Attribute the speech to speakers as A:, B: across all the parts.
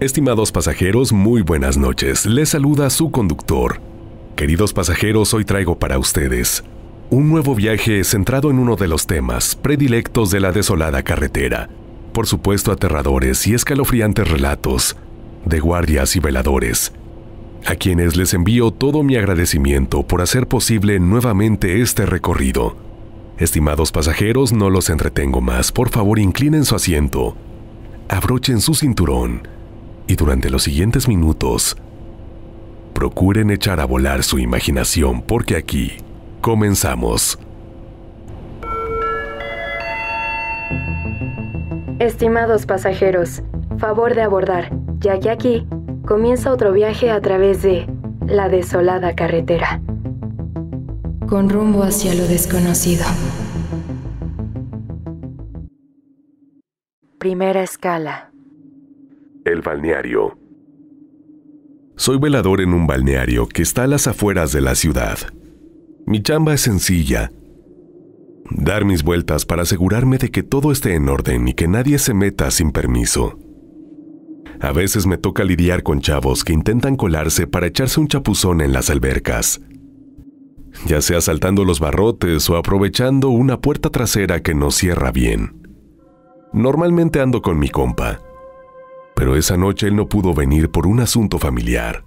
A: Estimados pasajeros, muy buenas noches. Les saluda su conductor. Queridos pasajeros, hoy traigo para ustedes un nuevo viaje centrado en uno de los temas predilectos de la desolada carretera. Por supuesto, aterradores y escalofriantes relatos de guardias y veladores, a quienes les envío todo mi agradecimiento por hacer posible nuevamente este recorrido. Estimados pasajeros, no los entretengo más, por favor inclinen su asiento, abrochen su cinturón, y durante los siguientes minutos, procuren echar a volar su imaginación porque aquí comenzamos. Estimados pasajeros, favor de abordar, ya que aquí comienza otro viaje a través de la desolada carretera. Con rumbo hacia lo desconocido. Primera escala. El balneario. Soy velador en un balneario que está a las afueras de la ciudad. Mi chamba es sencilla. Dar mis vueltas para asegurarme de que todo esté en orden y que nadie se meta sin permiso. A veces me toca lidiar con chavos que intentan colarse para echarse un chapuzón en las albercas, ya sea saltando los barrotes o aprovechando una puerta trasera que no cierra bien. Normalmente ando con mi compa, pero esa noche él no pudo venir por un asunto familiar.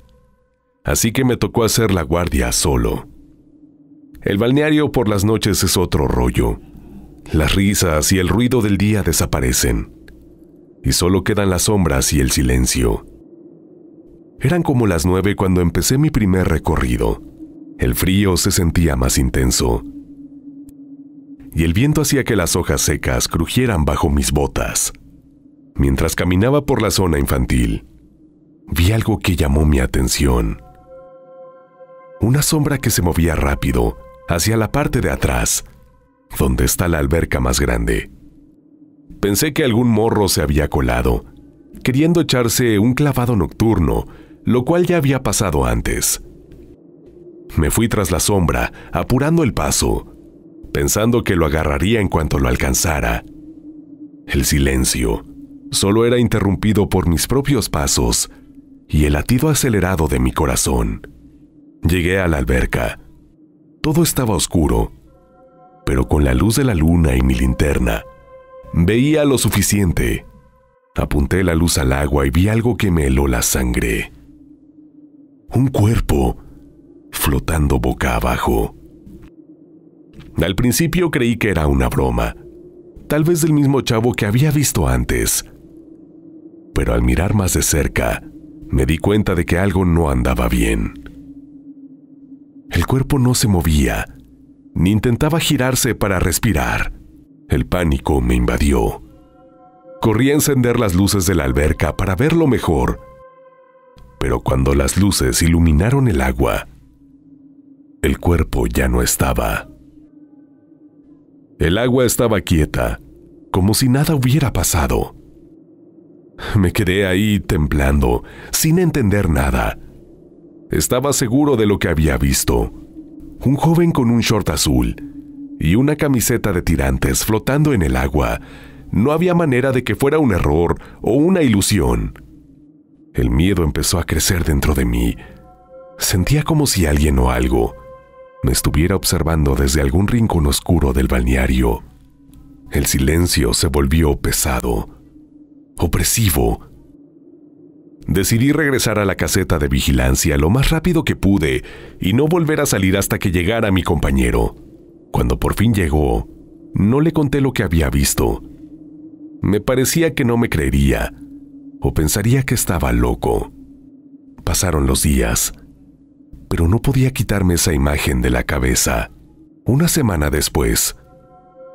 A: Así que me tocó hacer la guardia solo. El balneario por las noches es otro rollo. Las risas y el ruido del día desaparecen. Y solo quedan las sombras y el silencio. Eran como las nueve cuando empecé mi primer recorrido. El frío se sentía más intenso. Y el viento hacía que las hojas secas crujieran bajo mis botas. Mientras caminaba por la zona infantil, vi algo que llamó mi atención. Una sombra que se movía rápido hacia la parte de atrás, donde está la alberca más grande. Pensé que algún morro se había colado, queriendo echarse un clavado nocturno, lo cual ya había pasado antes. Me fui tras la sombra, apurando el paso, pensando que lo agarraría en cuanto lo alcanzara. El silencio solo era interrumpido por mis propios pasos y el latido acelerado de mi corazón. Llegué a la alberca. Todo estaba oscuro, pero con la luz de la luna y mi linterna, veía lo suficiente. Apunté la luz al agua y vi algo que me heló la sangre. Un cuerpo flotando boca abajo. Al principio creí que era una broma, tal vez del mismo chavo que había visto antes pero al mirar más de cerca, me di cuenta de que algo no andaba bien. El cuerpo no se movía, ni intentaba girarse para respirar. El pánico me invadió. Corrí a encender las luces de la alberca para verlo mejor, pero cuando las luces iluminaron el agua, el cuerpo ya no estaba. El agua estaba quieta, como si nada hubiera pasado. Me quedé ahí temblando, sin entender nada. Estaba seguro de lo que había visto. Un joven con un short azul y una camiseta de tirantes flotando en el agua. No había manera de que fuera un error o una ilusión. El miedo empezó a crecer dentro de mí. Sentía como si alguien o algo me estuviera observando desde algún rincón oscuro del balneario. El silencio se volvió pesado opresivo. Decidí regresar a la caseta de vigilancia lo más rápido que pude y no volver a salir hasta que llegara mi compañero. Cuando por fin llegó, no le conté lo que había visto. Me parecía que no me creería o pensaría que estaba loco. Pasaron los días, pero no podía quitarme esa imagen de la cabeza. Una semana después,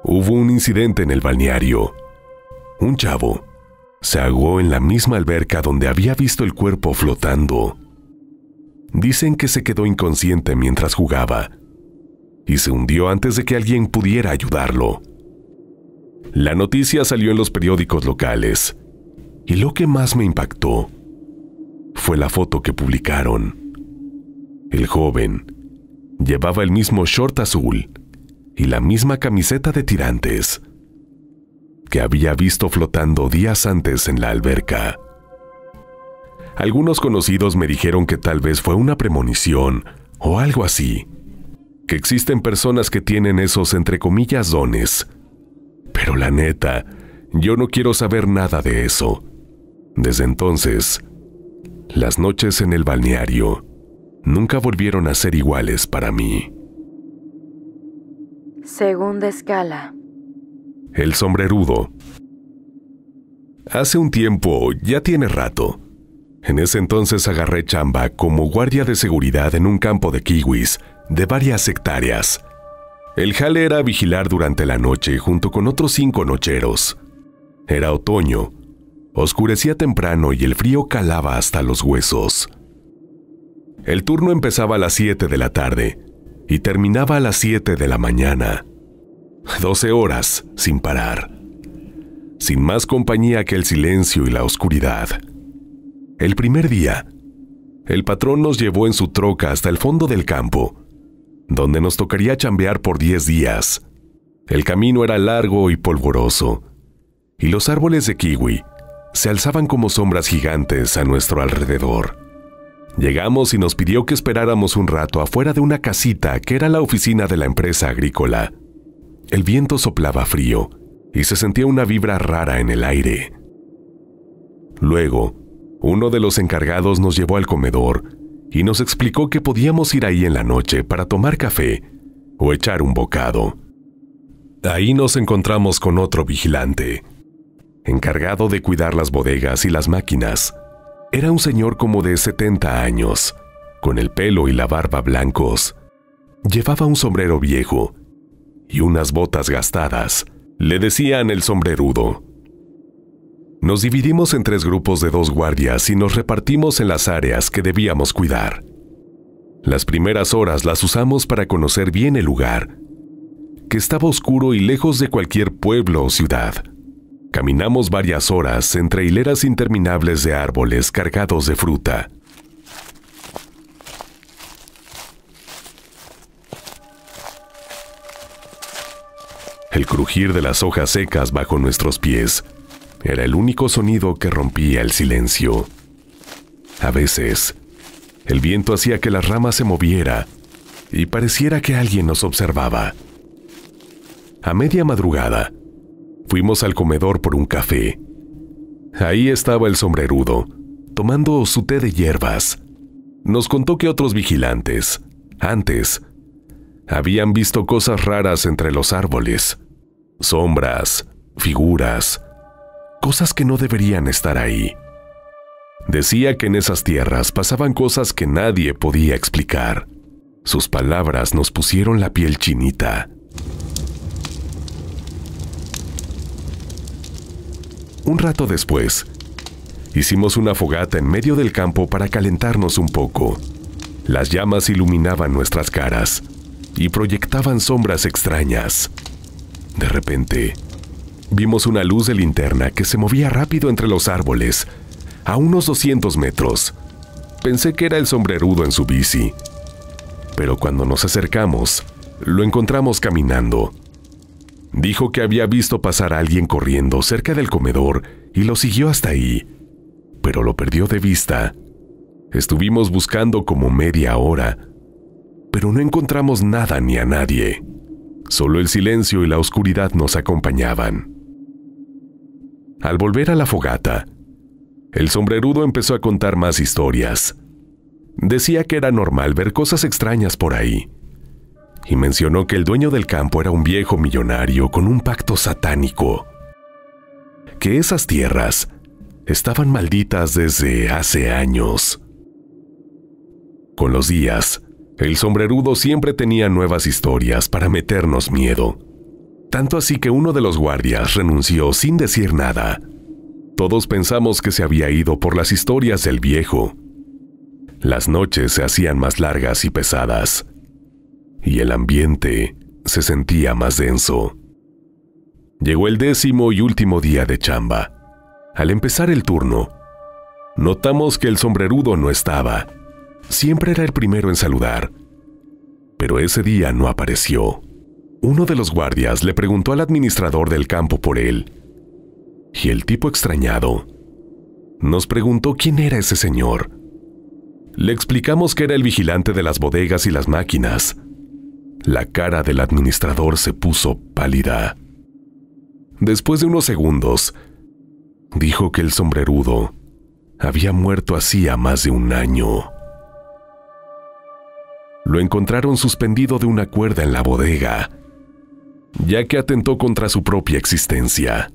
A: hubo un incidente en el balneario. Un chavo, se ahogó en la misma alberca donde había visto el cuerpo flotando. Dicen que se quedó inconsciente mientras jugaba y se hundió antes de que alguien pudiera ayudarlo. La noticia salió en los periódicos locales y lo que más me impactó fue la foto que publicaron. El joven llevaba el mismo short azul y la misma camiseta de tirantes que había visto flotando días antes en la alberca. Algunos conocidos me dijeron que tal vez fue una premonición o algo así, que existen personas que tienen esos entre comillas dones. Pero la neta, yo no quiero saber nada de eso. Desde entonces, las noches en el balneario nunca volvieron a ser iguales para mí. Segunda escala el sombrerudo. Hace un tiempo, ya tiene rato. En ese entonces agarré chamba como guardia de seguridad en un campo de kiwis de varias hectáreas. El jale era vigilar durante la noche junto con otros cinco nocheros. Era otoño, oscurecía temprano y el frío calaba hasta los huesos. El turno empezaba a las 7 de la tarde y terminaba a las 7 de la mañana. 12 horas sin parar, sin más compañía que el silencio y la oscuridad. El primer día, el patrón nos llevó en su troca hasta el fondo del campo, donde nos tocaría chambear por 10 días. El camino era largo y polvoroso, y los árboles de kiwi se alzaban como sombras gigantes a nuestro alrededor. Llegamos y nos pidió que esperáramos un rato afuera de una casita que era la oficina de la empresa agrícola. El viento soplaba frío y se sentía una vibra rara en el aire. Luego, uno de los encargados nos llevó al comedor y nos explicó que podíamos ir ahí en la noche para tomar café o echar un bocado. Ahí nos encontramos con otro vigilante, encargado de cuidar las bodegas y las máquinas. Era un señor como de 70 años, con el pelo y la barba blancos. Llevaba un sombrero viejo y unas botas gastadas, le decían el sombrerudo. Nos dividimos en tres grupos de dos guardias y nos repartimos en las áreas que debíamos cuidar. Las primeras horas las usamos para conocer bien el lugar, que estaba oscuro y lejos de cualquier pueblo o ciudad. Caminamos varias horas entre hileras interminables de árboles cargados de fruta, El crujir de las hojas secas bajo nuestros pies era el único sonido que rompía el silencio. A veces, el viento hacía que las ramas se moviera y pareciera que alguien nos observaba. A media madrugada, fuimos al comedor por un café. Ahí estaba el sombrerudo, tomando su té de hierbas. Nos contó que otros vigilantes, antes, habían visto cosas raras entre los árboles, sombras, figuras, cosas que no deberían estar ahí. Decía que en esas tierras pasaban cosas que nadie podía explicar. Sus palabras nos pusieron la piel chinita. Un rato después, hicimos una fogata en medio del campo para calentarnos un poco. Las llamas iluminaban nuestras caras y proyectaban sombras extrañas. De repente, vimos una luz de linterna que se movía rápido entre los árboles, a unos 200 metros. Pensé que era el sombrerudo en su bici. Pero cuando nos acercamos, lo encontramos caminando. Dijo que había visto pasar a alguien corriendo cerca del comedor y lo siguió hasta ahí, pero lo perdió de vista. Estuvimos buscando como media hora pero no encontramos nada ni a nadie. Solo el silencio y la oscuridad nos acompañaban. Al volver a la fogata, el sombrerudo empezó a contar más historias. Decía que era normal ver cosas extrañas por ahí, y mencionó que el dueño del campo era un viejo millonario con un pacto satánico, que esas tierras estaban malditas desde hace años. Con los días, el sombrerudo siempre tenía nuevas historias para meternos miedo. Tanto así que uno de los guardias renunció sin decir nada. Todos pensamos que se había ido por las historias del viejo. Las noches se hacían más largas y pesadas, y el ambiente se sentía más denso. Llegó el décimo y último día de chamba. Al empezar el turno, notamos que el sombrerudo no estaba Siempre era el primero en saludar. Pero ese día no apareció. Uno de los guardias le preguntó al administrador del campo por él. Y el tipo extrañado nos preguntó quién era ese señor. Le explicamos que era el vigilante de las bodegas y las máquinas. La cara del administrador se puso pálida. Después de unos segundos, dijo que el sombrerudo había muerto hacía más de un año lo encontraron suspendido de una cuerda en la bodega, ya que atentó contra su propia existencia.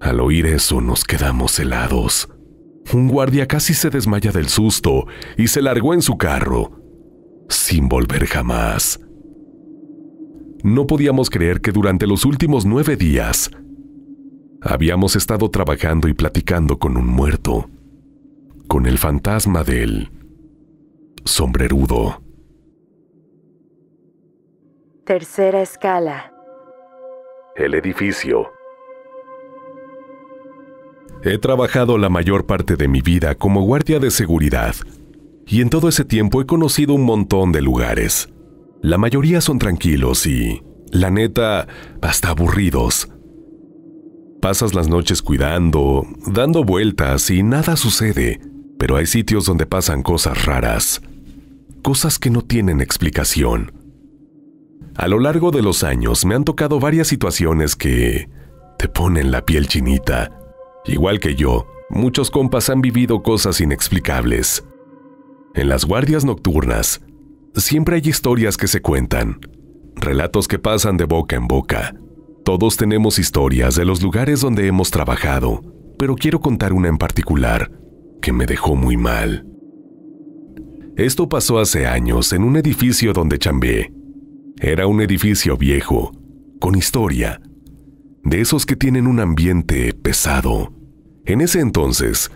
A: Al oír eso nos quedamos helados. Un guardia casi se desmaya del susto y se largó en su carro, sin volver jamás. No podíamos creer que durante los últimos nueve días habíamos estado trabajando y platicando con un muerto, con el fantasma de él sombrerudo. Tercera escala. El edificio. He trabajado la mayor parte de mi vida como guardia de seguridad y en todo ese tiempo he conocido un montón de lugares. La mayoría son tranquilos y, la neta, hasta aburridos. Pasas las noches cuidando, dando vueltas y nada sucede, pero hay sitios donde pasan cosas raras cosas que no tienen explicación. A lo largo de los años me han tocado varias situaciones que te ponen la piel chinita. Igual que yo, muchos compas han vivido cosas inexplicables. En las guardias nocturnas, siempre hay historias que se cuentan, relatos que pasan de boca en boca. Todos tenemos historias de los lugares donde hemos trabajado, pero quiero contar una en particular que me dejó muy mal. Esto pasó hace años en un edificio donde chambé. Era un edificio viejo, con historia, de esos que tienen un ambiente pesado. En ese entonces,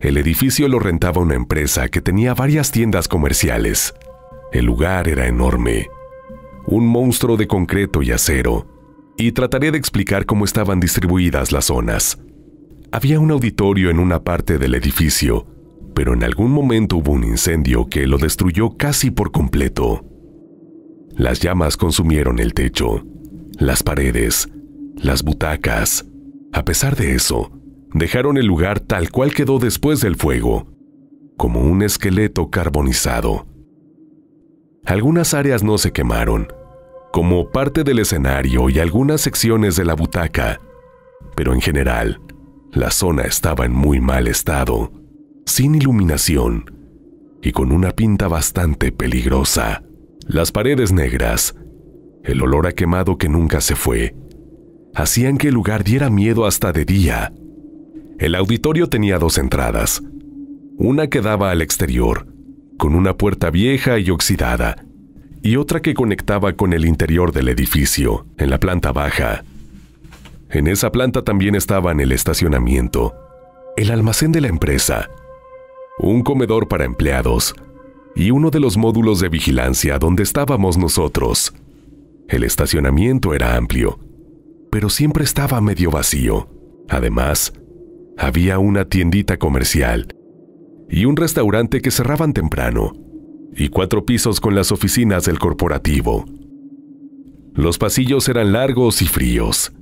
A: el edificio lo rentaba una empresa que tenía varias tiendas comerciales. El lugar era enorme, un monstruo de concreto y acero, y trataré de explicar cómo estaban distribuidas las zonas. Había un auditorio en una parte del edificio, pero en algún momento hubo un incendio que lo destruyó casi por completo. Las llamas consumieron el techo, las paredes, las butacas. A pesar de eso, dejaron el lugar tal cual quedó después del fuego, como un esqueleto carbonizado. Algunas áreas no se quemaron, como parte del escenario y algunas secciones de la butaca, pero en general, la zona estaba en muy mal estado sin iluminación y con una pinta bastante peligrosa. Las paredes negras, el olor a quemado que nunca se fue, hacían que el lugar diera miedo hasta de día. El auditorio tenía dos entradas, una que daba al exterior, con una puerta vieja y oxidada, y otra que conectaba con el interior del edificio, en la planta baja. En esa planta también estaban el estacionamiento, el almacén de la empresa un comedor para empleados y uno de los módulos de vigilancia donde estábamos nosotros. El estacionamiento era amplio, pero siempre estaba medio vacío. Además, había una tiendita comercial y un restaurante que cerraban temprano, y cuatro pisos con las oficinas del corporativo. Los pasillos eran largos y fríos,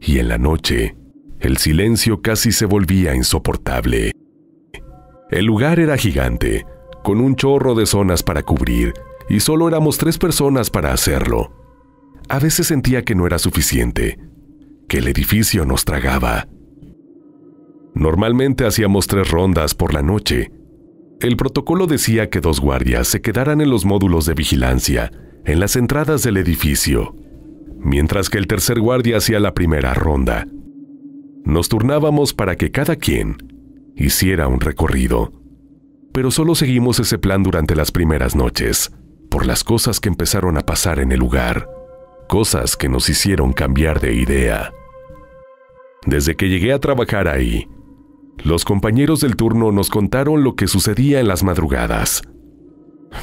A: y en la noche, el silencio casi se volvía insoportable. El lugar era gigante, con un chorro de zonas para cubrir, y solo éramos tres personas para hacerlo. A veces sentía que no era suficiente, que el edificio nos tragaba. Normalmente hacíamos tres rondas por la noche. El protocolo decía que dos guardias se quedaran en los módulos de vigilancia, en las entradas del edificio, mientras que el tercer guardia hacía la primera ronda. Nos turnábamos para que cada quien hiciera un recorrido. Pero solo seguimos ese plan durante las primeras noches, por las cosas que empezaron a pasar en el lugar, cosas que nos hicieron cambiar de idea. Desde que llegué a trabajar ahí, los compañeros del turno nos contaron lo que sucedía en las madrugadas.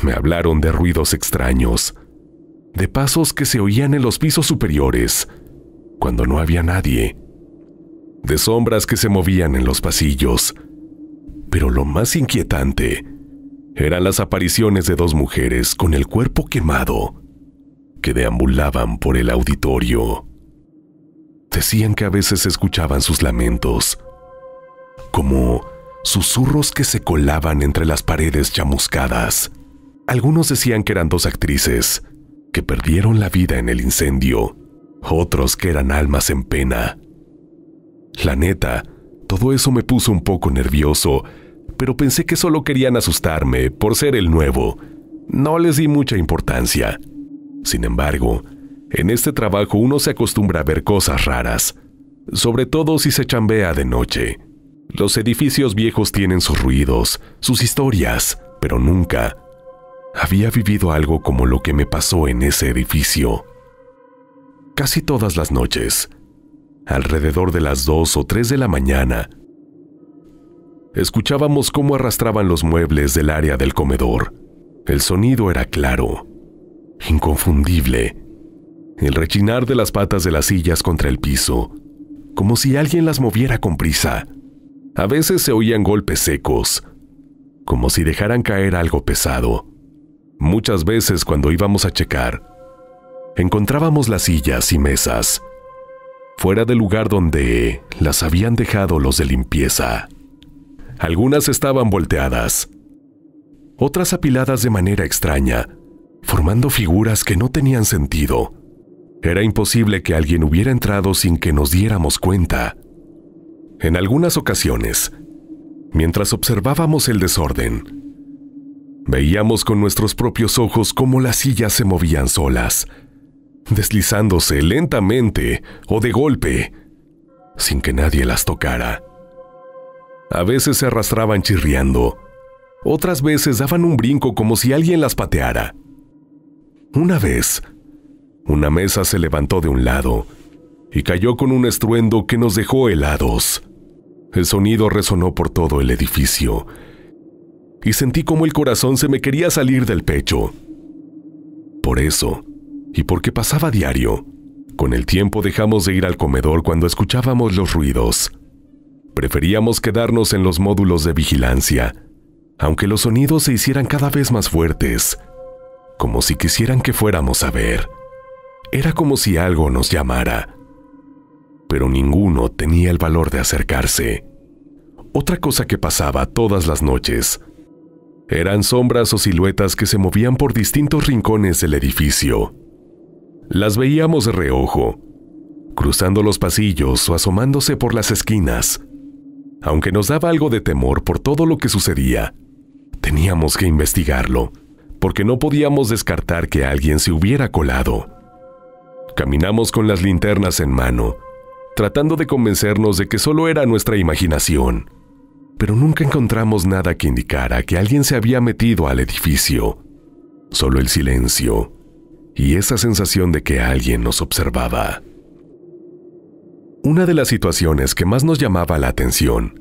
A: Me hablaron de ruidos extraños, de pasos que se oían en los pisos superiores, cuando no había nadie de sombras que se movían en los pasillos. Pero lo más inquietante eran las apariciones de dos mujeres con el cuerpo quemado que deambulaban por el auditorio. Decían que a veces escuchaban sus lamentos, como susurros que se colaban entre las paredes chamuscadas. Algunos decían que eran dos actrices que perdieron la vida en el incendio, otros que eran almas en pena la neta, todo eso me puso un poco nervioso, pero pensé que solo querían asustarme por ser el nuevo. No les di mucha importancia. Sin embargo, en este trabajo uno se acostumbra a ver cosas raras, sobre todo si se chambea de noche. Los edificios viejos tienen sus ruidos, sus historias, pero nunca había vivido algo como lo que me pasó en ese edificio. Casi todas las noches, alrededor de las dos o tres de la mañana, escuchábamos cómo arrastraban los muebles del área del comedor. El sonido era claro, inconfundible. El rechinar de las patas de las sillas contra el piso, como si alguien las moviera con prisa. A veces se oían golpes secos, como si dejaran caer algo pesado. Muchas veces cuando íbamos a checar, encontrábamos las sillas y mesas fuera del lugar donde las habían dejado los de limpieza. Algunas estaban volteadas, otras apiladas de manera extraña, formando figuras que no tenían sentido. Era imposible que alguien hubiera entrado sin que nos diéramos cuenta. En algunas ocasiones, mientras observábamos el desorden, veíamos con nuestros propios ojos cómo las sillas se movían solas, deslizándose lentamente o de golpe, sin que nadie las tocara. A veces se arrastraban chirriando, otras veces daban un brinco como si alguien las pateara. Una vez, una mesa se levantó de un lado y cayó con un estruendo que nos dejó helados. El sonido resonó por todo el edificio y sentí como el corazón se me quería salir del pecho. Por eso, y porque pasaba diario. Con el tiempo dejamos de ir al comedor cuando escuchábamos los ruidos. Preferíamos quedarnos en los módulos de vigilancia, aunque los sonidos se hicieran cada vez más fuertes, como si quisieran que fuéramos a ver. Era como si algo nos llamara. Pero ninguno tenía el valor de acercarse. Otra cosa que pasaba todas las noches eran sombras o siluetas que se movían por distintos rincones del edificio. Las veíamos de reojo, cruzando los pasillos o asomándose por las esquinas. Aunque nos daba algo de temor por todo lo que sucedía, teníamos que investigarlo, porque no podíamos descartar que alguien se hubiera colado. Caminamos con las linternas en mano, tratando de convencernos de que solo era nuestra imaginación, pero nunca encontramos nada que indicara que alguien se había metido al edificio. Solo el silencio y esa sensación de que alguien nos observaba. Una de las situaciones que más nos llamaba la atención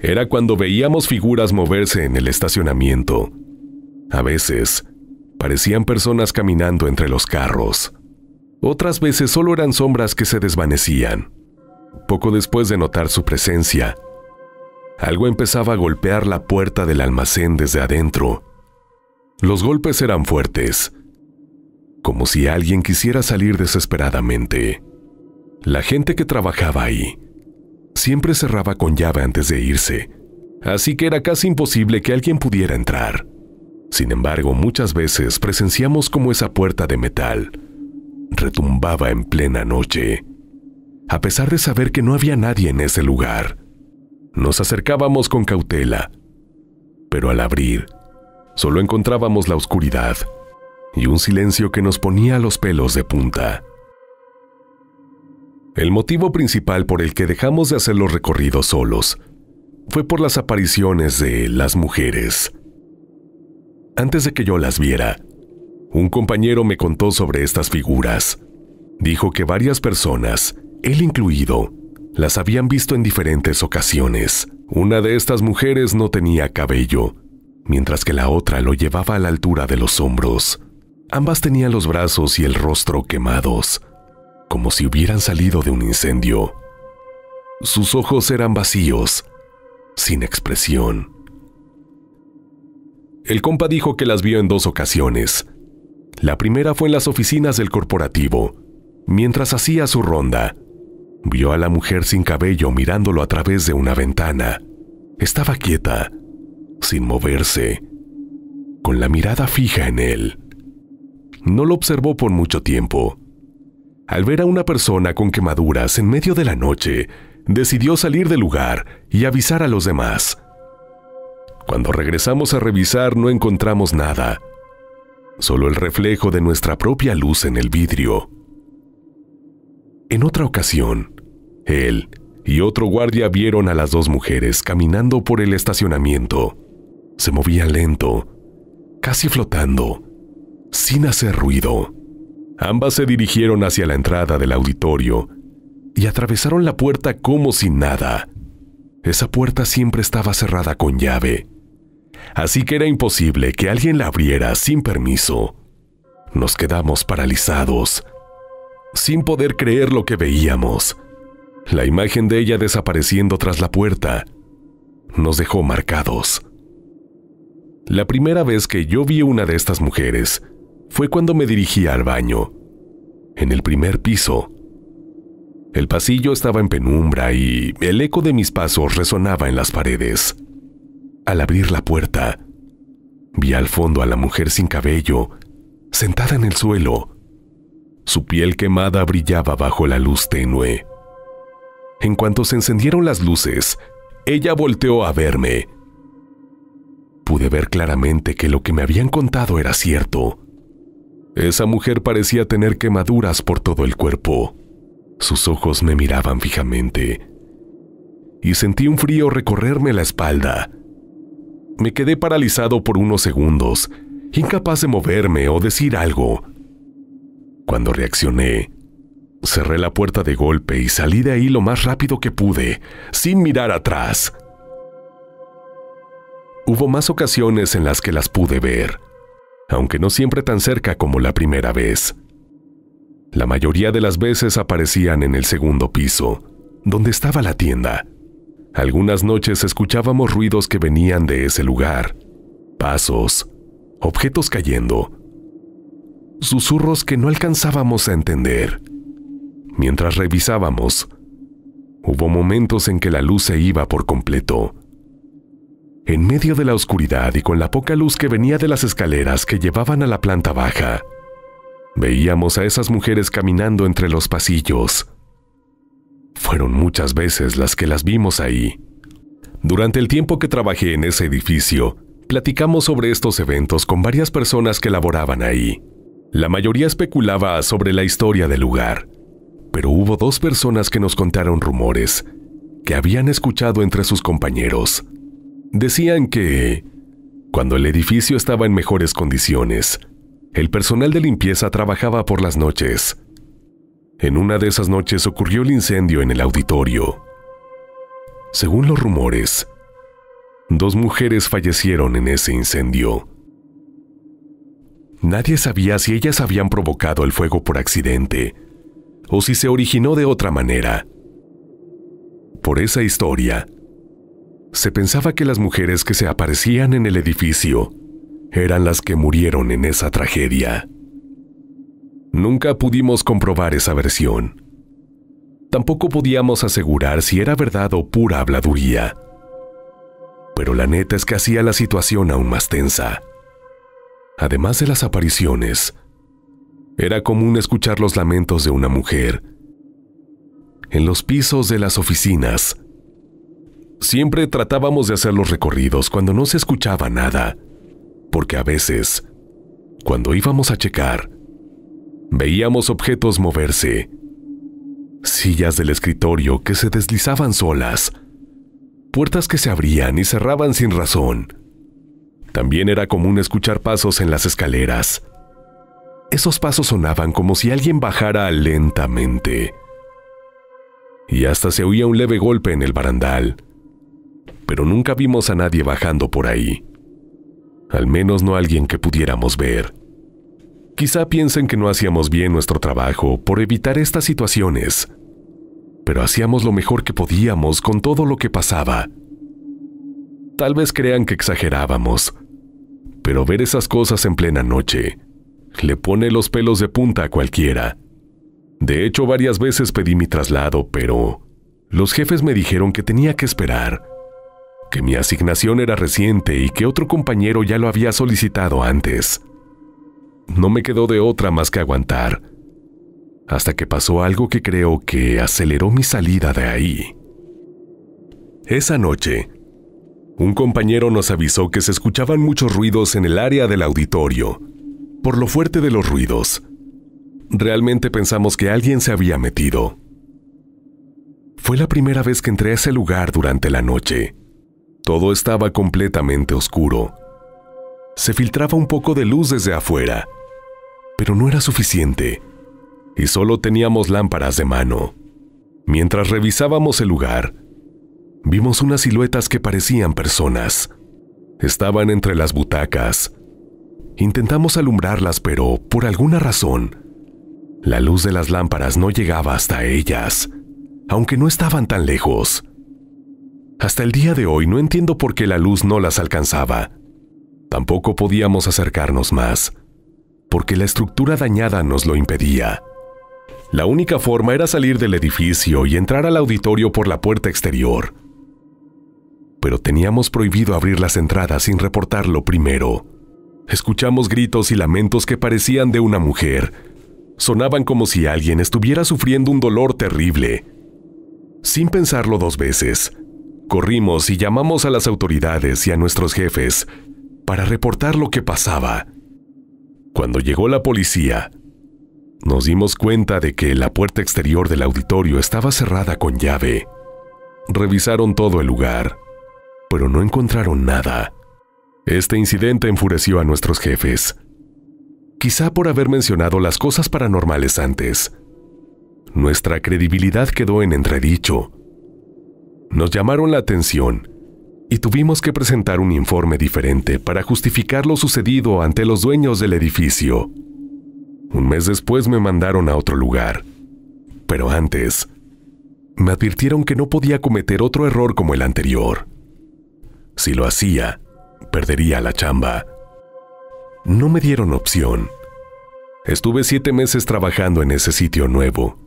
A: era cuando veíamos figuras moverse en el estacionamiento. A veces, parecían personas caminando entre los carros. Otras veces solo eran sombras que se desvanecían. Poco después de notar su presencia, algo empezaba a golpear la puerta del almacén desde adentro. Los golpes eran fuertes, como si alguien quisiera salir desesperadamente. La gente que trabajaba ahí siempre cerraba con llave antes de irse, así que era casi imposible que alguien pudiera entrar. Sin embargo, muchas veces presenciamos como esa puerta de metal retumbaba en plena noche. A pesar de saber que no había nadie en ese lugar, nos acercábamos con cautela, pero al abrir, solo encontrábamos la oscuridad y un silencio que nos ponía los pelos de punta. El motivo principal por el que dejamos de hacer los recorridos solos fue por las apariciones de las mujeres. Antes de que yo las viera, un compañero me contó sobre estas figuras. Dijo que varias personas, él incluido, las habían visto en diferentes ocasiones. Una de estas mujeres no tenía cabello, mientras que la otra lo llevaba a la altura de los hombros. Ambas tenían los brazos y el rostro quemados, como si hubieran salido de un incendio. Sus ojos eran vacíos, sin expresión. El compa dijo que las vio en dos ocasiones. La primera fue en las oficinas del corporativo. Mientras hacía su ronda, vio a la mujer sin cabello mirándolo a través de una ventana. Estaba quieta, sin moverse, con la mirada fija en él. No lo observó por mucho tiempo. Al ver a una persona con quemaduras en medio de la noche, decidió salir del lugar y avisar a los demás. Cuando regresamos a revisar no encontramos nada, solo el reflejo de nuestra propia luz en el vidrio. En otra ocasión, él y otro guardia vieron a las dos mujeres caminando por el estacionamiento. Se movía lento, casi flotando, sin hacer ruido. Ambas se dirigieron hacia la entrada del auditorio y atravesaron la puerta como si nada. Esa puerta siempre estaba cerrada con llave, así que era imposible que alguien la abriera sin permiso. Nos quedamos paralizados, sin poder creer lo que veíamos. La imagen de ella desapareciendo tras la puerta nos dejó marcados. La primera vez que yo vi una de estas mujeres, fue cuando me dirigí al baño, en el primer piso. El pasillo estaba en penumbra y el eco de mis pasos resonaba en las paredes. Al abrir la puerta, vi al fondo a la mujer sin cabello, sentada en el suelo. Su piel quemada brillaba bajo la luz tenue. En cuanto se encendieron las luces, ella volteó a verme. Pude ver claramente que lo que me habían contado era cierto. Esa mujer parecía tener quemaduras por todo el cuerpo. Sus ojos me miraban fijamente. Y sentí un frío recorrerme la espalda. Me quedé paralizado por unos segundos, incapaz de moverme o decir algo. Cuando reaccioné, cerré la puerta de golpe y salí de ahí lo más rápido que pude, sin mirar atrás. Hubo más ocasiones en las que las pude ver aunque no siempre tan cerca como la primera vez. La mayoría de las veces aparecían en el segundo piso, donde estaba la tienda. Algunas noches escuchábamos ruidos que venían de ese lugar, pasos, objetos cayendo, susurros que no alcanzábamos a entender. Mientras revisábamos, hubo momentos en que la luz se iba por completo en medio de la oscuridad y con la poca luz que venía de las escaleras que llevaban a la planta baja, veíamos a esas mujeres caminando entre los pasillos. Fueron muchas veces las que las vimos ahí. Durante el tiempo que trabajé en ese edificio, platicamos sobre estos eventos con varias personas que laboraban ahí. La mayoría especulaba sobre la historia del lugar, pero hubo dos personas que nos contaron rumores que habían escuchado entre sus compañeros. Decían que, cuando el edificio estaba en mejores condiciones, el personal de limpieza trabajaba por las noches. En una de esas noches ocurrió el incendio en el auditorio. Según los rumores, dos mujeres fallecieron en ese incendio. Nadie sabía si ellas habían provocado el fuego por accidente o si se originó de otra manera. Por esa historia, se pensaba que las mujeres que se aparecían en el edificio eran las que murieron en esa tragedia. Nunca pudimos comprobar esa versión. Tampoco podíamos asegurar si era verdad o pura habladuría. Pero la neta es que hacía la situación aún más tensa. Además de las apariciones, era común escuchar los lamentos de una mujer en los pisos de las oficinas Siempre tratábamos de hacer los recorridos cuando no se escuchaba nada, porque a veces, cuando íbamos a checar, veíamos objetos moverse, sillas del escritorio que se deslizaban solas, puertas que se abrían y cerraban sin razón. También era común escuchar pasos en las escaleras. Esos pasos sonaban como si alguien bajara lentamente. Y hasta se oía un leve golpe en el barandal pero nunca vimos a nadie bajando por ahí. Al menos no alguien que pudiéramos ver. Quizá piensen que no hacíamos bien nuestro trabajo por evitar estas situaciones, pero hacíamos lo mejor que podíamos con todo lo que pasaba. Tal vez crean que exagerábamos, pero ver esas cosas en plena noche le pone los pelos de punta a cualquiera. De hecho, varias veces pedí mi traslado, pero los jefes me dijeron que tenía que esperar mi asignación era reciente y que otro compañero ya lo había solicitado antes. No me quedó de otra más que aguantar, hasta que pasó algo que creo que aceleró mi salida de ahí. Esa noche, un compañero nos avisó que se escuchaban muchos ruidos en el área del auditorio, por lo fuerte de los ruidos. Realmente pensamos que alguien se había metido. Fue la primera vez que entré a ese lugar durante la noche. Todo estaba completamente oscuro. Se filtraba un poco de luz desde afuera, pero no era suficiente, y solo teníamos lámparas de mano. Mientras revisábamos el lugar, vimos unas siluetas que parecían personas. Estaban entre las butacas. Intentamos alumbrarlas, pero por alguna razón, la luz de las lámparas no llegaba hasta ellas, aunque no estaban tan lejos. Hasta el día de hoy no entiendo por qué la luz no las alcanzaba. Tampoco podíamos acercarnos más, porque la estructura dañada nos lo impedía. La única forma era salir del edificio y entrar al auditorio por la puerta exterior. Pero teníamos prohibido abrir las entradas sin reportarlo primero. Escuchamos gritos y lamentos que parecían de una mujer. Sonaban como si alguien estuviera sufriendo un dolor terrible. Sin pensarlo dos veces, Corrimos y llamamos a las autoridades y a nuestros jefes para reportar lo que pasaba. Cuando llegó la policía, nos dimos cuenta de que la puerta exterior del auditorio estaba cerrada con llave. Revisaron todo el lugar, pero no encontraron nada. Este incidente enfureció a nuestros jefes, quizá por haber mencionado las cosas paranormales antes. Nuestra credibilidad quedó en entredicho nos llamaron la atención y tuvimos que presentar un informe diferente para justificar lo sucedido ante los dueños del edificio. Un mes después me mandaron a otro lugar, pero antes me advirtieron que no podía cometer otro error como el anterior. Si lo hacía, perdería la chamba. No me dieron opción. Estuve siete meses trabajando en ese sitio nuevo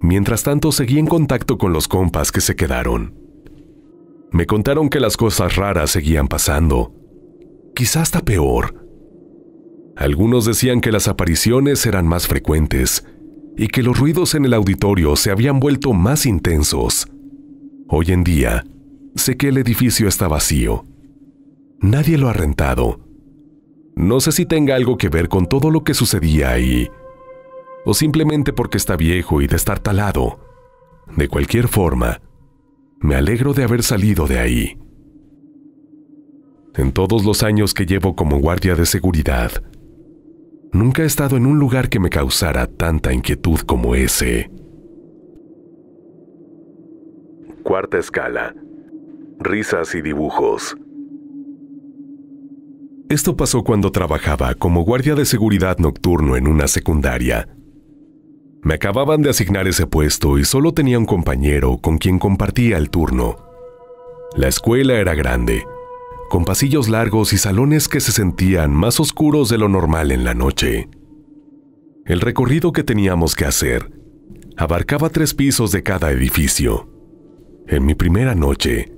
A: Mientras tanto seguí en contacto con los compas que se quedaron. Me contaron que las cosas raras seguían pasando, Quizás hasta peor. Algunos decían que las apariciones eran más frecuentes y que los ruidos en el auditorio se habían vuelto más intensos. Hoy en día, sé que el edificio está vacío. Nadie lo ha rentado. No sé si tenga algo que ver con todo lo que sucedía ahí o simplemente porque está viejo y de talado. De cualquier forma, me alegro de haber salido de ahí. En todos los años que llevo como guardia de seguridad, nunca he estado en un lugar que me causara tanta inquietud como ese. Cuarta escala. Risas y dibujos. Esto pasó cuando trabajaba como guardia de seguridad nocturno en una secundaria. Me acababan de asignar ese puesto y solo tenía un compañero con quien compartía el turno. La escuela era grande, con pasillos largos y salones que se sentían más oscuros de lo normal en la noche. El recorrido que teníamos que hacer abarcaba tres pisos de cada edificio. En mi primera noche,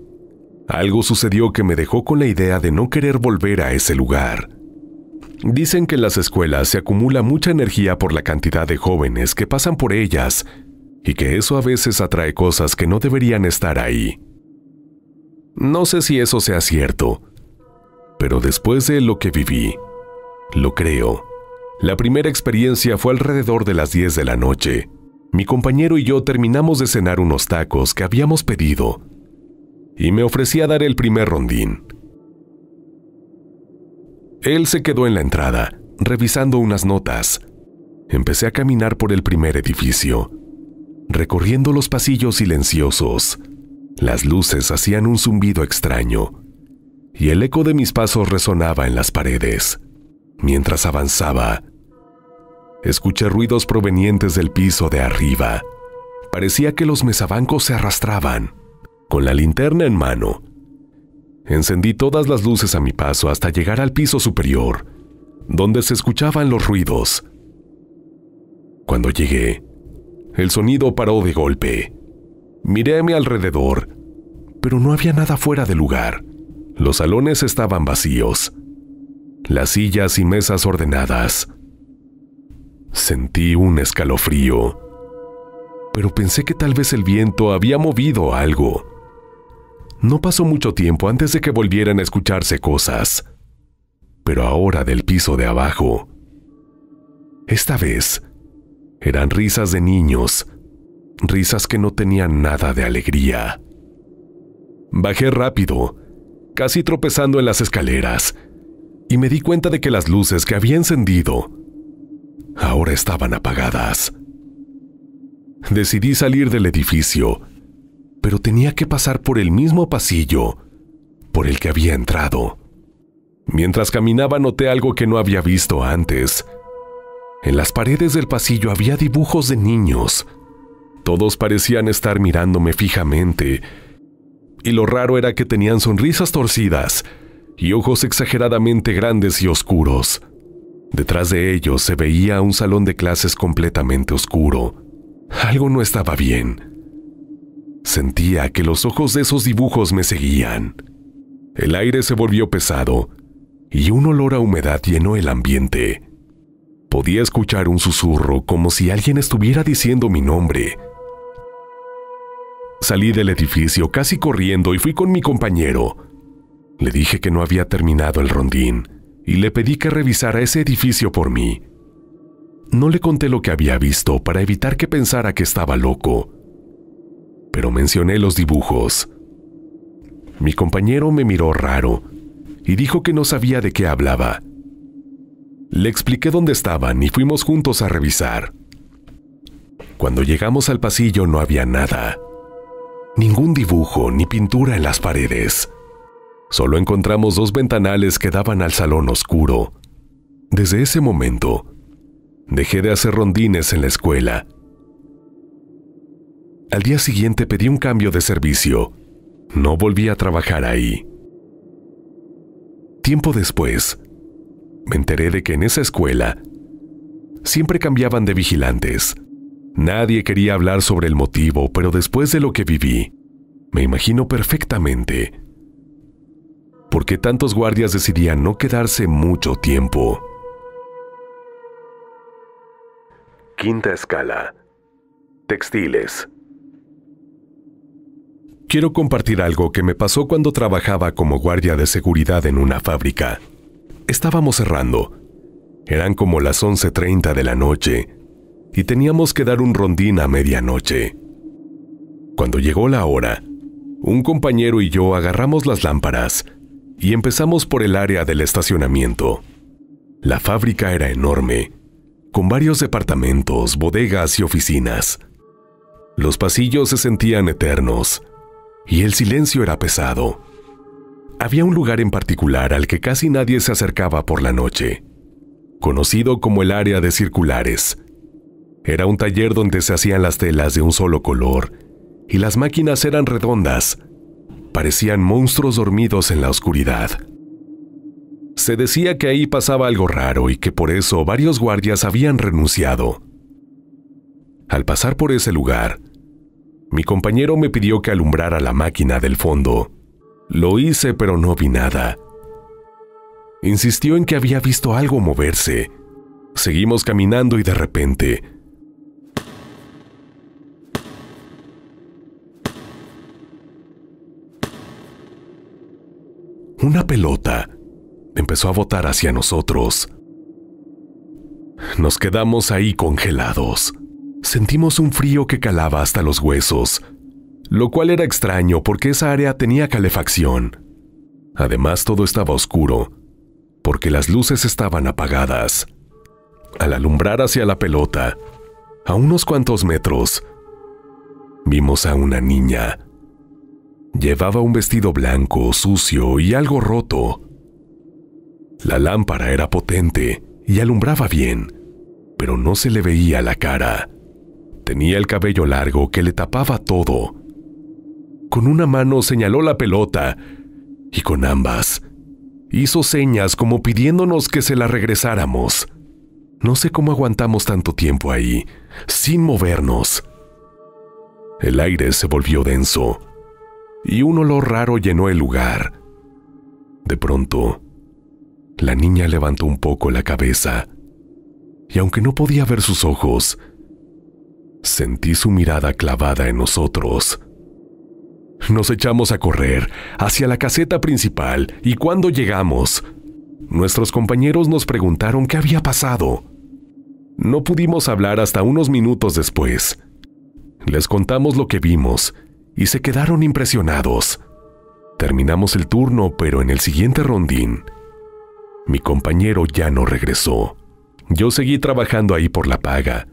A: algo sucedió que me dejó con la idea de no querer volver a ese lugar. Dicen que en las escuelas se acumula mucha energía por la cantidad de jóvenes que pasan por ellas y que eso a veces atrae cosas que no deberían estar ahí. No sé si eso sea cierto, pero después de lo que viví, lo creo. La primera experiencia fue alrededor de las 10 de la noche. Mi compañero y yo terminamos de cenar unos tacos que habíamos pedido y me ofrecí a dar el primer rondín. Él se quedó en la entrada, revisando unas notas. Empecé a caminar por el primer edificio, recorriendo los pasillos silenciosos. Las luces hacían un zumbido extraño, y el eco de mis pasos resonaba en las paredes. Mientras avanzaba, escuché ruidos provenientes del piso de arriba. Parecía que los mesabancos se arrastraban. Con la linterna en mano, Encendí todas las luces a mi paso hasta llegar al piso superior, donde se escuchaban los ruidos. Cuando llegué, el sonido paró de golpe. Miré a mi alrededor, pero no había nada fuera de lugar. Los salones estaban vacíos, las sillas y mesas ordenadas. Sentí un escalofrío, pero pensé que tal vez el viento había movido algo. No pasó mucho tiempo antes de que volvieran a escucharse cosas, pero ahora del piso de abajo. Esta vez, eran risas de niños, risas que no tenían nada de alegría. Bajé rápido, casi tropezando en las escaleras, y me di cuenta de que las luces que había encendido ahora estaban apagadas. Decidí salir del edificio pero tenía que pasar por el mismo pasillo por el que había entrado. Mientras caminaba noté algo que no había visto antes. En las paredes del pasillo había dibujos de niños. Todos parecían estar mirándome fijamente, y lo raro era que tenían sonrisas torcidas y ojos exageradamente grandes y oscuros. Detrás de ellos se veía un salón de clases completamente oscuro. Algo no estaba bien. Sentía que los ojos de esos dibujos me seguían. El aire se volvió pesado y un olor a humedad llenó el ambiente. Podía escuchar un susurro como si alguien estuviera diciendo mi nombre. Salí del edificio casi corriendo y fui con mi compañero. Le dije que no había terminado el rondín y le pedí que revisara ese edificio por mí. No le conté lo que había visto para evitar que pensara que estaba loco pero mencioné los dibujos. Mi compañero me miró raro y dijo que no sabía de qué hablaba. Le expliqué dónde estaban y fuimos juntos a revisar. Cuando llegamos al pasillo no había nada. Ningún dibujo ni pintura en las paredes. Solo encontramos dos ventanales que daban al salón oscuro. Desde ese momento, dejé de hacer rondines en la escuela al día siguiente pedí un cambio de servicio. No volví a trabajar ahí. Tiempo después, me enteré de que en esa escuela siempre cambiaban de vigilantes. Nadie quería hablar sobre el motivo, pero después de lo que viví, me imagino perfectamente por qué tantos guardias decidían no quedarse mucho tiempo. Quinta escala. Textiles. Quiero compartir algo que me pasó cuando trabajaba como guardia de seguridad en una fábrica. Estábamos cerrando. Eran como las 11.30 de la noche y teníamos que dar un rondín a medianoche. Cuando llegó la hora, un compañero y yo agarramos las lámparas y empezamos por el área del estacionamiento. La fábrica era enorme, con varios departamentos, bodegas y oficinas. Los pasillos se sentían eternos y el silencio era pesado. Había un lugar en particular al que casi nadie se acercaba por la noche, conocido como el área de circulares. Era un taller donde se hacían las telas de un solo color, y las máquinas eran redondas. Parecían monstruos dormidos en la oscuridad. Se decía que ahí pasaba algo raro y que por eso varios guardias habían renunciado. Al pasar por ese lugar, mi compañero me pidió que alumbrara la máquina del fondo. Lo hice pero no vi nada. Insistió en que había visto algo moverse. Seguimos caminando y de repente... Una pelota empezó a botar hacia nosotros. Nos quedamos ahí congelados sentimos un frío que calaba hasta los huesos, lo cual era extraño porque esa área tenía calefacción. Además todo estaba oscuro, porque las luces estaban apagadas. Al alumbrar hacia la pelota, a unos cuantos metros, vimos a una niña. Llevaba un vestido blanco, sucio y algo roto. La lámpara era potente y alumbraba bien, pero no se le veía la cara. Tenía el cabello largo que le tapaba todo. Con una mano señaló la pelota y con ambas hizo señas como pidiéndonos que se la regresáramos. No sé cómo aguantamos tanto tiempo ahí, sin movernos. El aire se volvió denso y un olor raro llenó el lugar. De pronto, la niña levantó un poco la cabeza y aunque no podía ver sus ojos, Sentí su mirada clavada en nosotros. Nos echamos a correr hacia la caseta principal y cuando llegamos, nuestros compañeros nos preguntaron qué había pasado. No pudimos hablar hasta unos minutos después. Les contamos lo que vimos y se quedaron impresionados. Terminamos el turno, pero en el siguiente rondín, mi compañero ya no regresó. Yo seguí trabajando ahí por la paga,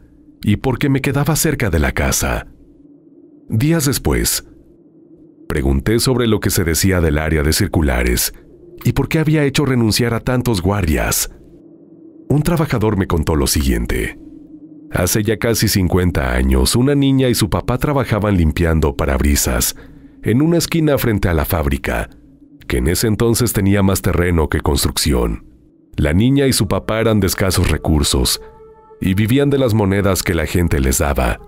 A: y porque me quedaba cerca de la casa. Días después, pregunté sobre lo que se decía del área de circulares y por qué había hecho renunciar a tantos guardias. Un trabajador me contó lo siguiente. Hace ya casi 50 años, una niña y su papá trabajaban limpiando parabrisas en una esquina frente a la fábrica, que en ese entonces tenía más terreno que construcción. La niña y su papá eran de escasos recursos y vivían de las monedas que la gente les daba.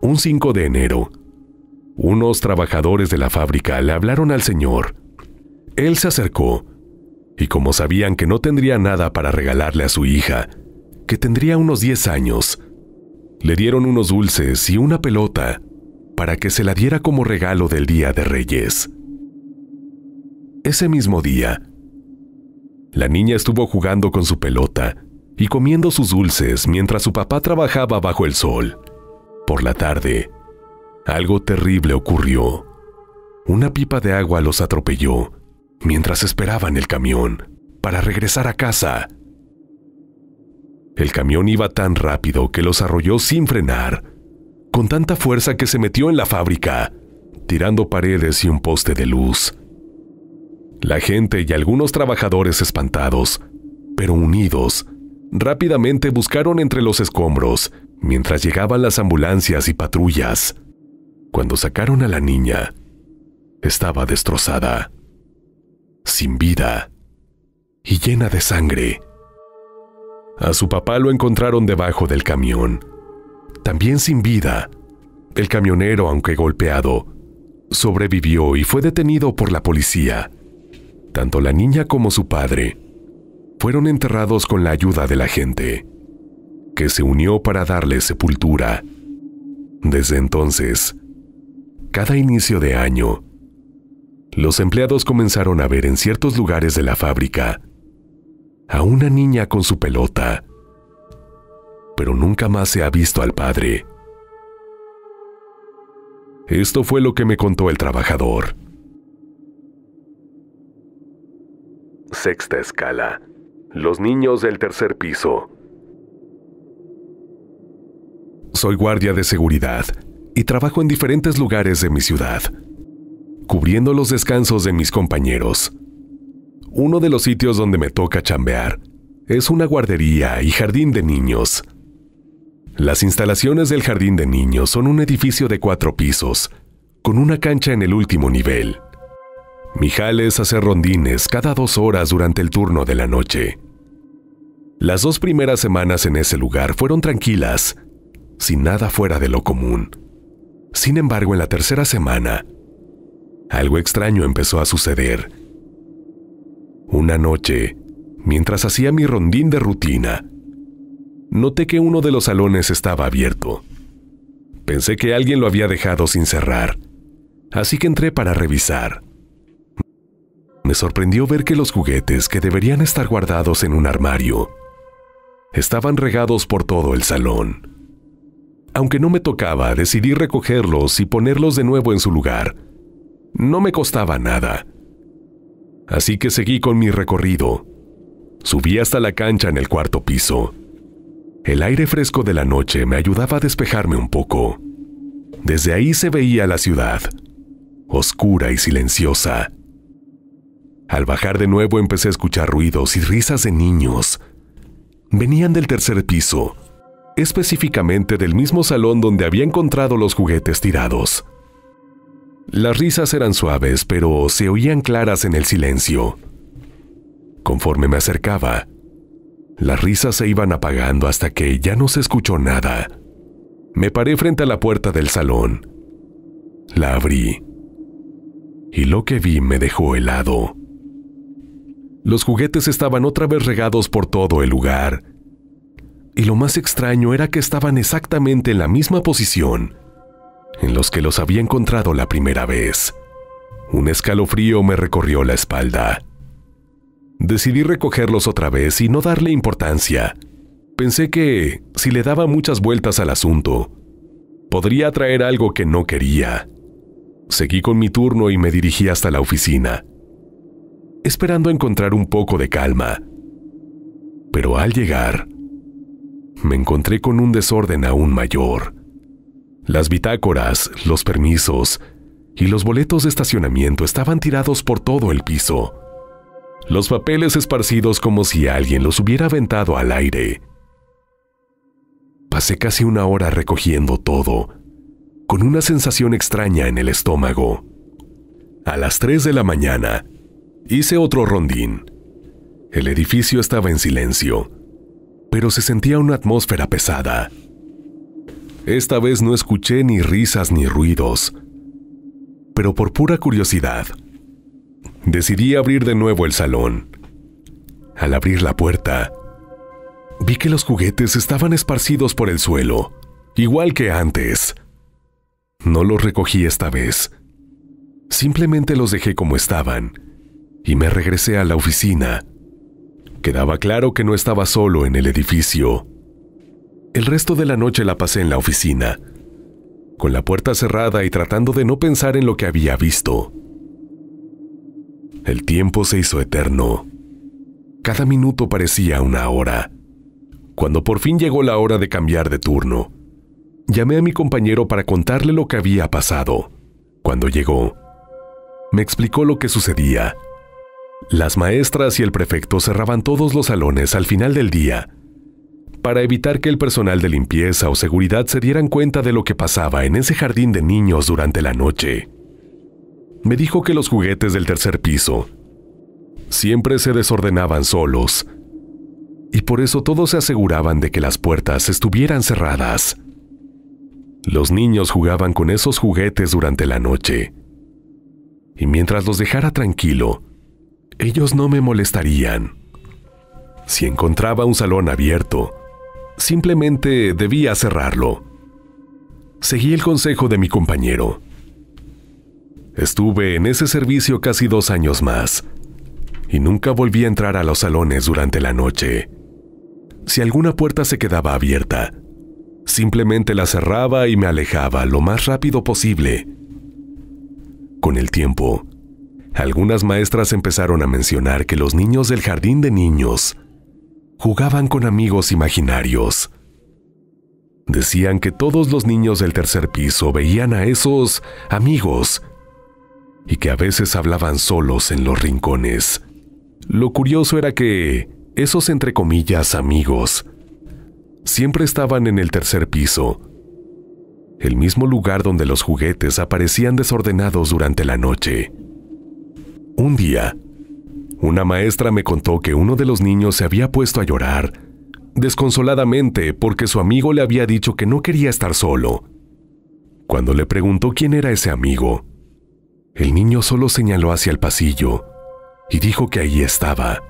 A: Un 5 de enero, unos trabajadores de la fábrica le hablaron al señor. Él se acercó, y como sabían que no tendría nada para regalarle a su hija, que tendría unos 10 años, le dieron unos dulces y una pelota para que se la diera como regalo del Día de Reyes. Ese mismo día, la niña estuvo jugando con su pelota y comiendo sus dulces mientras su papá trabajaba bajo el sol. Por la tarde, algo terrible ocurrió. Una pipa de agua los atropelló mientras esperaban el camión para regresar a casa. El camión iba tan rápido que los arrolló sin frenar, con tanta fuerza que se metió en la fábrica, tirando paredes y un poste de luz. La gente y algunos trabajadores espantados, pero unidos, Rápidamente buscaron entre los escombros, mientras llegaban las ambulancias y patrullas. Cuando sacaron a la niña, estaba destrozada, sin vida y llena de sangre. A su papá lo encontraron debajo del camión, también sin vida. El camionero, aunque golpeado, sobrevivió y fue detenido por la policía. Tanto la niña como su padre fueron enterrados con la ayuda de la gente, que se unió para darles sepultura. Desde entonces, cada inicio de año, los empleados comenzaron a ver en ciertos lugares de la fábrica a una niña con su pelota, pero nunca más se ha visto al padre. Esto fue lo que me contó el trabajador. Sexta escala. Los niños del tercer piso. Soy guardia de seguridad y trabajo en diferentes lugares de mi ciudad, cubriendo los descansos de mis compañeros. Uno de los sitios donde me toca chambear es una guardería y jardín de niños. Las instalaciones del jardín de niños son un edificio de cuatro pisos, con una cancha en el último nivel. Mi jale es hacer rondines cada dos horas durante el turno de la noche. Las dos primeras semanas en ese lugar fueron tranquilas, sin nada fuera de lo común. Sin embargo, en la tercera semana, algo extraño empezó a suceder. Una noche, mientras hacía mi rondín de rutina, noté que uno de los salones estaba abierto. Pensé que alguien lo había dejado sin cerrar, así que entré para revisar. Me sorprendió ver que los juguetes que deberían estar guardados en un armario estaban regados por todo el salón. Aunque no me tocaba, decidí recogerlos y ponerlos de nuevo en su lugar. No me costaba nada. Así que seguí con mi recorrido. Subí hasta la cancha en el cuarto piso. El aire fresco de la noche me ayudaba a despejarme un poco. Desde ahí se veía la ciudad, oscura y silenciosa. Al bajar de nuevo empecé a escuchar ruidos y risas de niños, venían del tercer piso, específicamente del mismo salón donde había encontrado los juguetes tirados. Las risas eran suaves, pero se oían claras en el silencio. Conforme me acercaba, las risas se iban apagando hasta que ya no se escuchó nada. Me paré frente a la puerta del salón. La abrí. Y lo que vi me dejó helado. Los juguetes estaban otra vez regados por todo el lugar. Y lo más extraño era que estaban exactamente en la misma posición en los que los había encontrado la primera vez. Un escalofrío me recorrió la espalda. Decidí recogerlos otra vez y no darle importancia. Pensé que, si le daba muchas vueltas al asunto, podría traer algo que no quería. Seguí con mi turno y me dirigí hasta la oficina esperando encontrar un poco de calma. Pero al llegar, me encontré con un desorden aún mayor. Las bitácoras, los permisos y los boletos de estacionamiento estaban tirados por todo el piso. Los papeles esparcidos como si alguien los hubiera aventado al aire. Pasé casi una hora recogiendo todo, con una sensación extraña en el estómago. A las 3 de la mañana, Hice otro rondín. El edificio estaba en silencio, pero se sentía una atmósfera pesada. Esta vez no escuché ni risas ni ruidos, pero por pura curiosidad, decidí abrir de nuevo el salón. Al abrir la puerta, vi que los juguetes estaban esparcidos por el suelo, igual que antes. No los recogí esta vez. Simplemente los dejé como estaban y me regresé a la oficina. Quedaba claro que no estaba solo en el edificio. El resto de la noche la pasé en la oficina, con la puerta cerrada y tratando de no pensar en lo que había visto. El tiempo se hizo eterno. Cada minuto parecía una hora. Cuando por fin llegó la hora de cambiar de turno, llamé a mi compañero para contarle lo que había pasado. Cuando llegó, me explicó lo que sucedía las maestras y el prefecto cerraban todos los salones al final del día para evitar que el personal de limpieza o seguridad se dieran cuenta de lo que pasaba en ese jardín de niños durante la noche. Me dijo que los juguetes del tercer piso siempre se desordenaban solos y por eso todos se aseguraban de que las puertas estuvieran cerradas. Los niños jugaban con esos juguetes durante la noche y mientras los dejara tranquilo, ellos no me molestarían. Si encontraba un salón abierto, simplemente debía cerrarlo. Seguí el consejo de mi compañero. Estuve en ese servicio casi dos años más y nunca volví a entrar a los salones durante la noche. Si alguna puerta se quedaba abierta, simplemente la cerraba y me alejaba lo más rápido posible. Con el tiempo, algunas maestras empezaron a mencionar que los niños del jardín de niños jugaban con amigos imaginarios. Decían que todos los niños del tercer piso veían a esos amigos y que a veces hablaban solos en los rincones. Lo curioso era que esos entre comillas amigos siempre estaban en el tercer piso, el mismo lugar donde los juguetes aparecían desordenados durante la noche. Un día, una maestra me contó que uno de los niños se había puesto a llorar desconsoladamente porque su amigo le había dicho que no quería estar solo. Cuando le preguntó quién era ese amigo, el niño solo señaló hacia el pasillo y dijo que ahí estaba,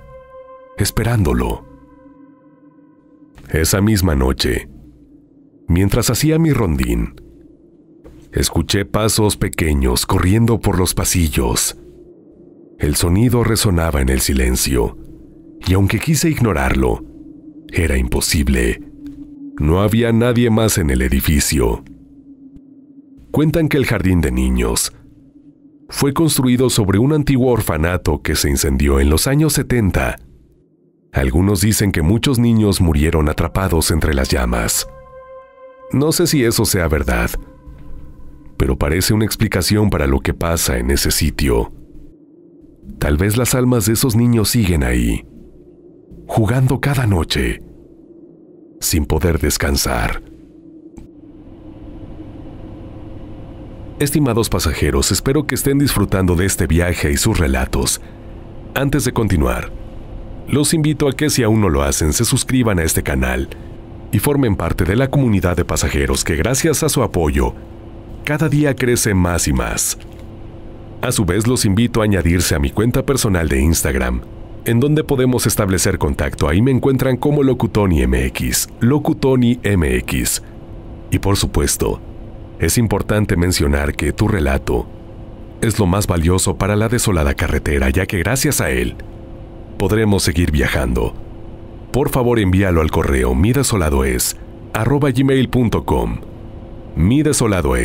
A: esperándolo. Esa misma noche, mientras hacía mi rondín, escuché pasos pequeños corriendo por los pasillos el sonido resonaba en el silencio, y aunque quise ignorarlo, era imposible. No había nadie más en el edificio. Cuentan que el jardín de niños fue construido sobre un antiguo orfanato que se incendió en los años 70. Algunos dicen que muchos niños murieron atrapados entre las llamas. No sé si eso sea verdad, pero parece una explicación para lo que pasa en ese sitio. Tal vez las almas de esos niños siguen ahí, jugando cada noche, sin poder descansar. Estimados pasajeros, espero que estén disfrutando de este viaje y sus relatos. Antes de continuar, los invito a que si aún no lo hacen, se suscriban a este canal y formen parte de la comunidad de pasajeros que gracias a su apoyo, cada día crece más y más. A su vez los invito a añadirse a mi cuenta personal de Instagram, en donde podemos establecer contacto. Ahí me encuentran como Locutoni MX, Locutoni MX. Y por supuesto, es importante mencionar que tu relato es lo más valioso para la desolada carretera, ya que gracias a él podremos seguir viajando. Por favor envíalo al correo mi desolado es Mi desolado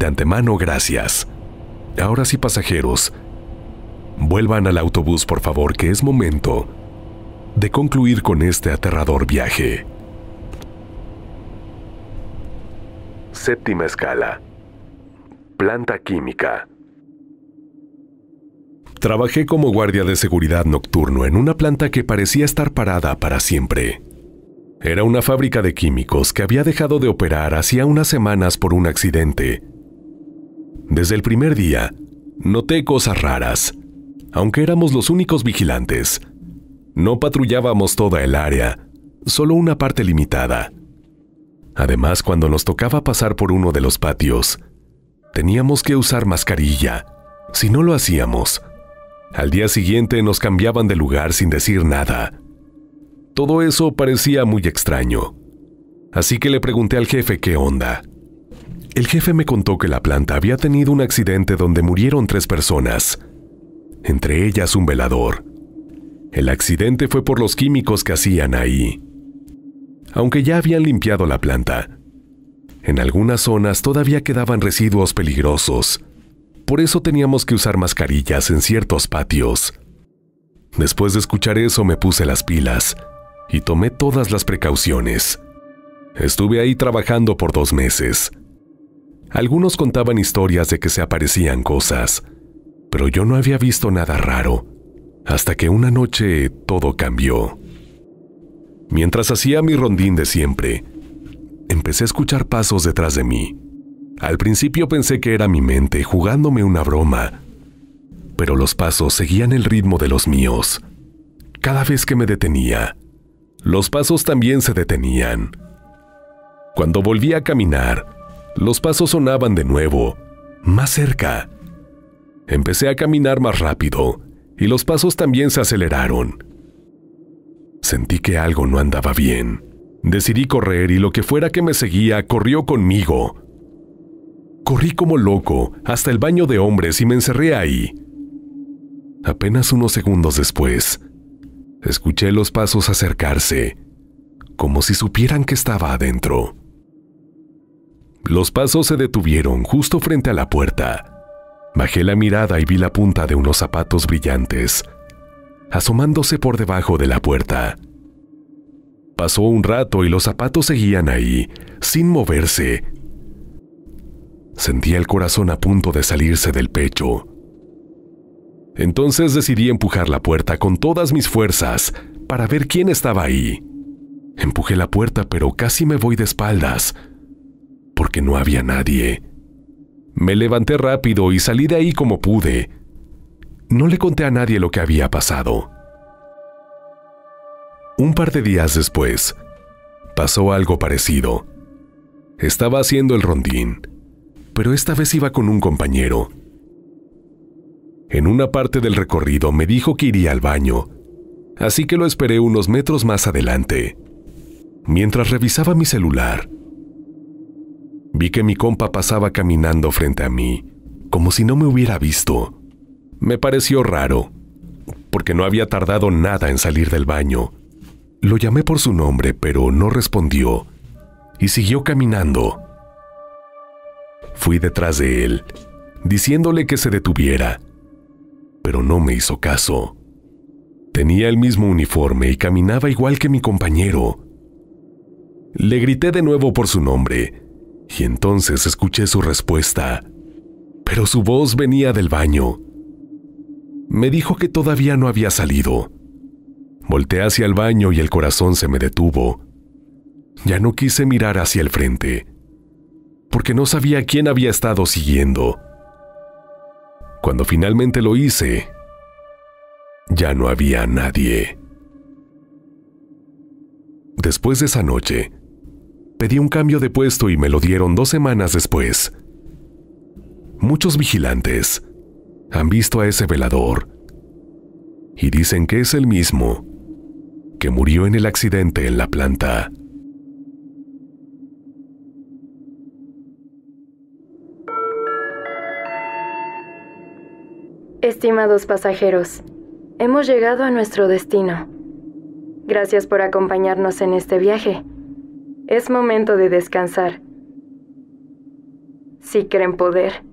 A: de antemano, gracias. Ahora sí, pasajeros, vuelvan al autobús por favor, que es momento de concluir con este aterrador viaje. Séptima escala. Planta química. Trabajé como guardia de seguridad nocturno en una planta que parecía estar parada para siempre. Era una fábrica de químicos que había dejado de operar hacía unas semanas por un accidente, desde el primer día, noté cosas raras. Aunque éramos los únicos vigilantes, no patrullábamos toda el área, solo una parte limitada. Además, cuando nos tocaba pasar por uno de los patios, teníamos que usar mascarilla. Si no lo hacíamos, al día siguiente nos cambiaban de lugar sin decir nada. Todo eso parecía muy extraño. Así que le pregunté al jefe qué onda. El jefe me contó que la planta había tenido un accidente donde murieron tres personas, entre ellas un velador. El accidente fue por los químicos que hacían ahí. Aunque ya habían limpiado la planta, en algunas zonas todavía quedaban residuos peligrosos. Por eso teníamos que usar mascarillas en ciertos patios. Después de escuchar eso me puse las pilas y tomé todas las precauciones. Estuve ahí trabajando por dos meses algunos contaban historias de que se aparecían cosas, pero yo no había visto nada raro, hasta que una noche todo cambió. Mientras hacía mi rondín de siempre, empecé a escuchar pasos detrás de mí. Al principio pensé que era mi mente jugándome una broma, pero los pasos seguían el ritmo de los míos. Cada vez que me detenía, los pasos también se detenían. Cuando volví a caminar, los pasos sonaban de nuevo, más cerca. Empecé a caminar más rápido y los pasos también se aceleraron. Sentí que algo no andaba bien. Decidí correr y lo que fuera que me seguía corrió conmigo. Corrí como loco hasta el baño de hombres y me encerré ahí. Apenas unos segundos después, escuché los pasos acercarse, como si supieran que estaba adentro. Los pasos se detuvieron justo frente a la puerta. Bajé la mirada y vi la punta de unos zapatos brillantes, asomándose por debajo de la puerta. Pasó un rato y los zapatos seguían ahí, sin moverse. Sentía el corazón a punto de salirse del pecho. Entonces decidí empujar la puerta con todas mis fuerzas para ver quién estaba ahí. Empujé la puerta pero casi me voy de espaldas porque no había nadie. Me levanté rápido y salí de ahí como pude. No le conté a nadie lo que había pasado. Un par de días después, pasó algo parecido. Estaba haciendo el rondín, pero esta vez iba con un compañero. En una parte del recorrido me dijo que iría al baño, así que lo esperé unos metros más adelante. Mientras revisaba mi celular, Vi que mi compa pasaba caminando frente a mí, como si no me hubiera visto. Me pareció raro, porque no había tardado nada en salir del baño. Lo llamé por su nombre, pero no respondió, y siguió caminando. Fui detrás de él, diciéndole que se detuviera, pero no me hizo caso. Tenía el mismo uniforme y caminaba igual que mi compañero. Le grité de nuevo por su nombre, y entonces escuché su respuesta, pero su voz venía del baño. Me dijo que todavía no había salido. Volté hacia el baño y el corazón se me detuvo. Ya no quise mirar hacia el frente, porque no sabía quién había estado siguiendo. Cuando finalmente lo hice, ya no había nadie. Después de esa noche, Pedí un cambio de puesto y me lo dieron dos semanas después. Muchos vigilantes han visto a ese velador y dicen que es el mismo que murió en el accidente en la planta. Estimados pasajeros, hemos llegado a nuestro destino. Gracias por acompañarnos en este viaje. Es momento de descansar. Si creen poder,